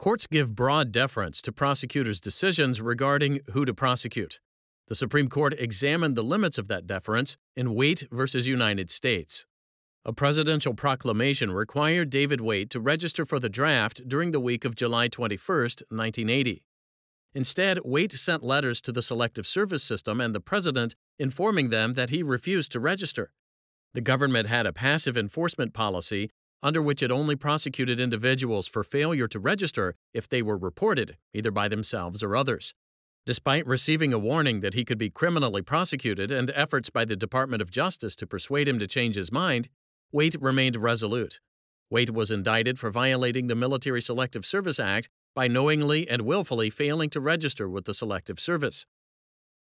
Courts give broad deference to prosecutors' decisions regarding who to prosecute. The Supreme Court examined the limits of that deference in Waite v. United States. A presidential proclamation required David Waite to register for the draft during the week of July 21, 1980. Instead, Waite sent letters to the Selective Service System and the president informing them that he refused to register. The government had a passive enforcement policy under which it only prosecuted individuals for failure to register if they were reported, either by themselves or others. Despite receiving a warning that he could be criminally prosecuted and efforts by the Department of Justice to persuade him to change his mind, Waite remained resolute. Waite was indicted for violating the Military Selective Service Act by knowingly and willfully failing to register with the Selective Service.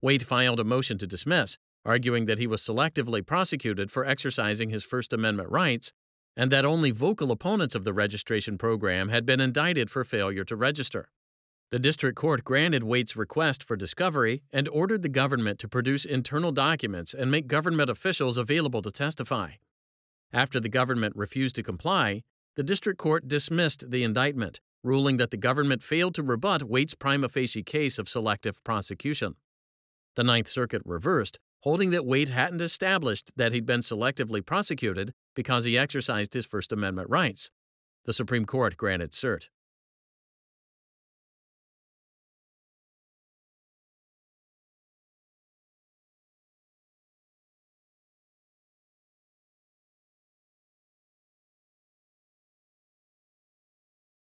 Waite filed a motion to dismiss, arguing that he was selectively prosecuted for exercising his First Amendment rights and that only vocal opponents of the registration program had been indicted for failure to register. The district court granted Waite's request for discovery and ordered the government to produce internal documents and make government officials available to testify. After the government refused to comply, the district court dismissed the indictment, ruling that the government failed to rebut Waite's prima facie case of selective prosecution. The Ninth Circuit reversed, holding that Wade hadn't established that he'd been selectively prosecuted because he exercised his First Amendment rights. The Supreme Court granted cert.